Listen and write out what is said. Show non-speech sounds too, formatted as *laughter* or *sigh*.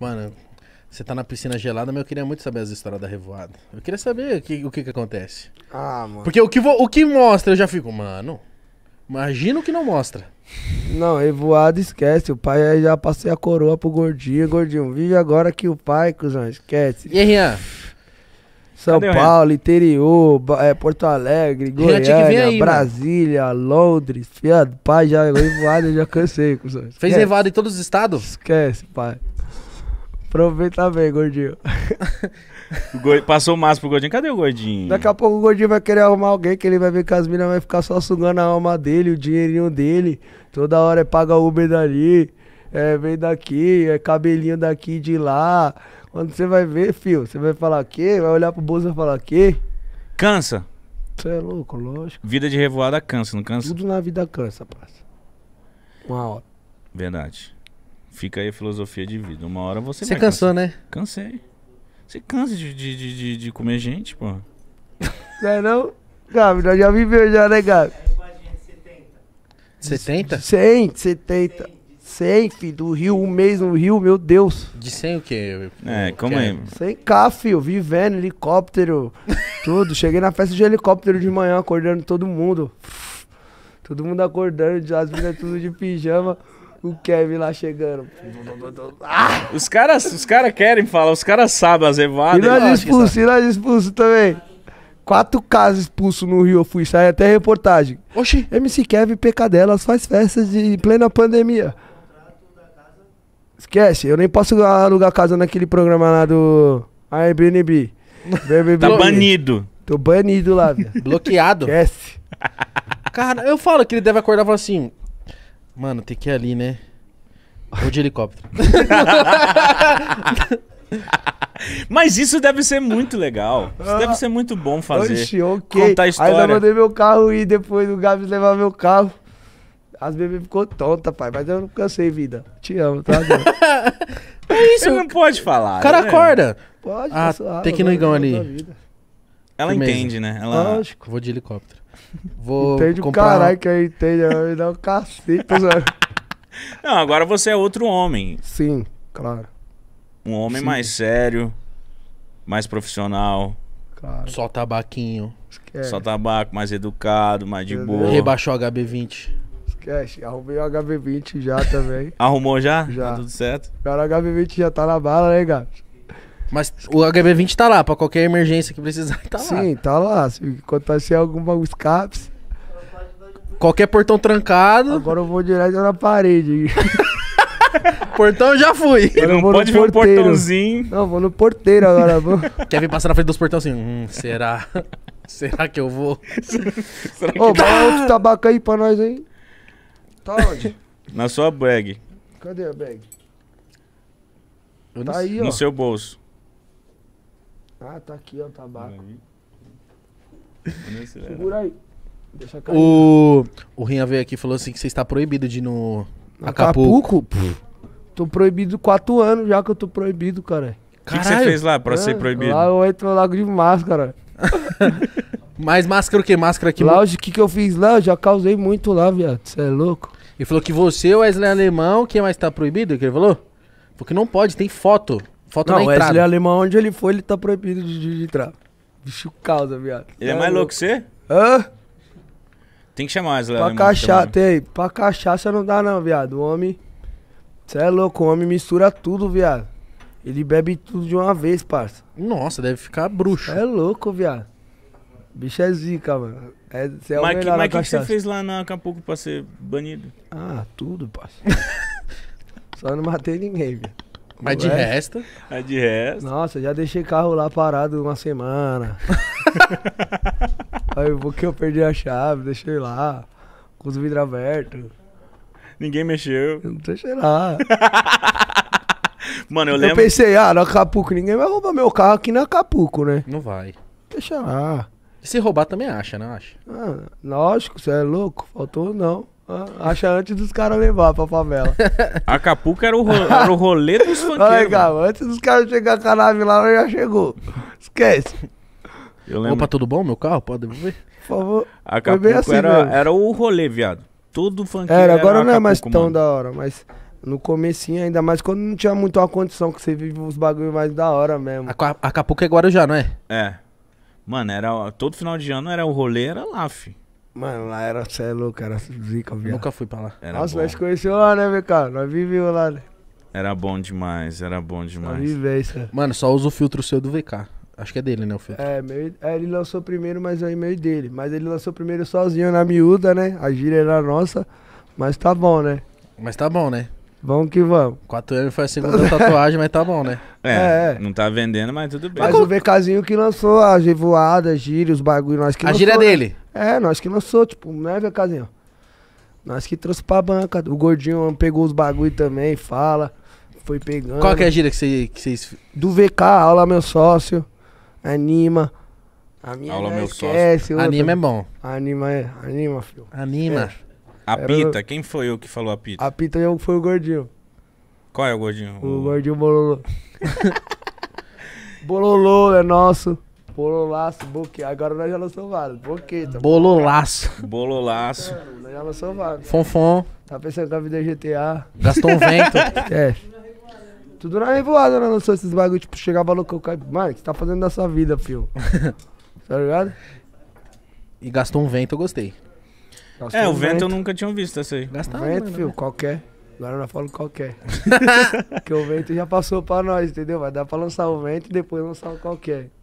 Mano, você tá na piscina gelada, mas eu queria muito saber as histórias da revoada. Eu queria saber o que o que, que acontece. Ah, mano. Porque o que, vo, o que mostra, eu já fico, mano. Imagina o que não mostra. Não, revoada esquece. O pai aí já passei a coroa pro gordinho. Gordinho, vive agora que o pai, cuzão, esquece. E aí, Rian? São Cadê Paulo, interior, é, Porto Alegre, Goiânia, aí, Brasília, mano. Londres. Fiado, pai, já revoada, eu já cansei, cuzão. Fez revoada em todos os estados? Esquece, pai. Aproveita bem, gordinho. *laughs* Go... Passou o máximo pro gordinho. Cadê o gordinho? Daqui a pouco o gordinho vai querer arrumar alguém que ele vai ver que as minas vai ficar só sugando a alma dele, o dinheirinho dele. Toda hora é paga Uber dali, é vem daqui, é cabelinho daqui de lá. Quando você vai ver, filho, você vai falar que, vai olhar pro bolso e falar que. Cansa. Você é louco, lógico. Vida de revoada cansa, não cansa? Tudo na vida cansa, parça. Uma hora. Verdade. Fica aí a filosofia de vida. Uma hora você Você cansou, cansar. né? Cansei. Você cansa de, de, de, de comer gente, pô. *laughs* Não é não? Gabi, nós já viveu já, né, Gabi? 70? 100, 70. 100, filho, do Rio, um mês no Rio, meu Deus. De 100 o quê? É, como é? 100k, filho, vivendo, helicóptero, *laughs* tudo. Cheguei na festa de helicóptero de manhã, acordando todo mundo. Todo mundo acordando, as meninas tudo de pijama. O Kevin lá chegando. Ah! Os caras os cara querem falar, os caras sabem as evadas. E nós expulsos, e nós expulsos também. Quatro casos expulsos no Rio, eu fui, sair até reportagem. Oxi. MC Kevin Pecadelas faz festas de plena pandemia. Esquece, eu nem posso alugar casa naquele programa lá do Airbnb. BBB. Tá banido. Tô banido lá, velho. Bloqueado. Esquece. Cara, eu falo que ele deve acordar e falar assim: Mano, tem que ir ali, né? Ou de helicóptero. *laughs* Mas isso deve ser muito legal. Isso deve ser muito bom fazer. Oxi, ok. Contar história. Aí eu mandei meu carro e depois o Gabs levar meu carro. As bebês ficou tonta, pai. Mas eu não cansei, vida. Te amo, tá? *laughs* é isso. Você não pode falar. O cara né? acorda. Pode. Ah, tem que ir no igão ali. Ela entende, né? Ela... Lógico. Vou de helicóptero. Vou entende comprar... o caralho que eu entendo, né? me dá um cacete. *laughs* Não, agora você é outro homem. Sim, claro. Um homem Sim. mais sério, mais profissional. Claro. Só tabaquinho. Esquece. Só tabaco, mais educado, mais de Entendeu? boa. Rebaixou o HB20. Esquece, arrumei o HB20 já também. *laughs* Arrumou já? Já. Tá tudo certo. Cara, o HB20 já tá na bala, né, gato? Mas o HB20 tá lá, pra qualquer emergência que precisar, tá lá. Sim, tá lá. Se acontecer é algum bagulho escapes. Qualquer portão trancado. Agora eu vou direto na parede. *laughs* portão já fui. Ele não pode ver o portãozinho. Não, vou no porteiro agora. Vou. *laughs* Quer vir passar na frente dos portões assim? Hum, será? *laughs* será que eu vou? será que... Ô, dá tá? outro tabaco aí pra nós aí. Tá onde? na sua bag. Cadê a bag? Tá aí, ó. No seu bolso. Ah, tá aqui, ó, o tabaco. Segura aí. Deixa cair. O, o Rinha veio aqui e falou assim que você está proibido de ir no Acapulco. Acapulco? tô proibido quatro anos já que eu tô proibido, cara. O que que você fez lá pra ser é, proibido? Lá eu entro no lago de máscara. *laughs* Mas máscara o quê? Máscara aqui. Lá, o que que eu fiz lá? Eu já causei muito lá, viado. Você é louco? Ele falou que você, é Wesley Alemão, quem mais tá proibido, que ele falou? Porque não pode, tem foto. Falta não, na entrada. Wesley é Alemão, onde ele foi, ele tá proibido de, de, entrar. Bicho causa, viado. Ele é, é mais louco que você? Hã? Tem que chamar Wesley pra Alemão. Cachaça, tem. Pra cachaça não dá não, viado. O homem... Você é louco, o homem mistura tudo, viado. Ele bebe tudo de uma vez, parça. Nossa, deve ficar bruxo. é louco, viado. Bicho é zica, mano. É, cê é mas o que, mas que, que você fez lá na Acapulco pra ser banido? Ah, tudo, parça. *laughs* Só não matei ninguém, viado. Mas de né? resto. Mas é de resto. Nossa, já deixei carro lá parado uma semana. *laughs* Aí porque eu perdi a chave, deixei lá. Com os vidros abertos. Ninguém mexeu. Eu não deixei lá. *laughs* Mano, eu lembro. Eu pensei, ah, no Acapulco, ninguém vai roubar meu carro aqui no Acapulco, né? Não vai. Deixa lá. E se roubar também acha, não acha? Ah, lógico, você é louco. Faltou não. Acha antes dos caras levar pra favela. *laughs* Acapulco era o, ro era o rolê dos funkeiros. antes dos caras chegar com a nave lá, já chegou. Esquece. Eu lembro. Opa, tudo bom? Meu carro? Pode devolver? Por favor. Acapulco assim era, era o rolê, viado. Todo funkeiro era, agora era não é mais tão da hora, mas... No comecinho, ainda mais quando não tinha muito a condição, que você vive os bagulhos mais da hora mesmo. Acapulco é Guarujá, não é? É. Mano, era, todo final de ano era o rolê, era lá, fi. Mano, lá era, você é louco, era zica, viado. Nunca fui pra lá. Era Nossa, bom. nós conheceu lá, né, VK? Nós vivemos lá, né? Era bom demais, era bom demais. Uma cara. Né? Mano, só usa o filtro seu do VK. Acho que é dele, né, o filtro? É, meu, é, ele lançou primeiro, mas é e dele. Mas ele lançou primeiro sozinho na miúda, né? A gíria era nossa, mas tá bom, né? Mas tá bom, né? Vamos que vamos. 4M foi a segunda tatuagem, mas tá bom, né? É, é, Não tá vendendo, mas tudo bem. Mas o VKzinho que lançou a Gevoada, a Gíria, os bagulho, nós que A Gíria é dele? Né? É, nós que lançou, tipo, né, VKzinho? Nós que trouxe pra banca. O gordinho pegou os bagulho também, fala. Foi pegando. Qual que é a gira que vocês. Que Do VK, aula meu sócio. Anima. A minha aula meu esquece, sócio. Anima é bom. Anima é. Anima, filho. Anima. É. A Pita, quem foi o que falou a Pita? A Pita foi o Gordinho. Qual é o Gordinho? O, o... Gordinho Bololô. *laughs* bololô é nosso. Bololaço, boque. Agora nós já lançamos vários. Boqueta. Tá Bololaço. Bololaço. É, nós já lançamos vários. Fonfon. Tá pensando que a vida é GTA. Gastou um *laughs* vento. é. Tudo na revoada, né? Lançou esses bagulho, tipo, chegava louco, Mano, o que você tá fazendo da sua vida, filho? *laughs* tá ligado? E gastou um vento, eu gostei é, o vento, eu nunca tinha visto essa aí. Gastava, vento, mano, né? filho, né? qualquer. Agora nós falamos qualquer. *laughs* Porque o vento já passou pra nós, entendeu? Vai dar pra lançar o vento e depois lançar o qualquer.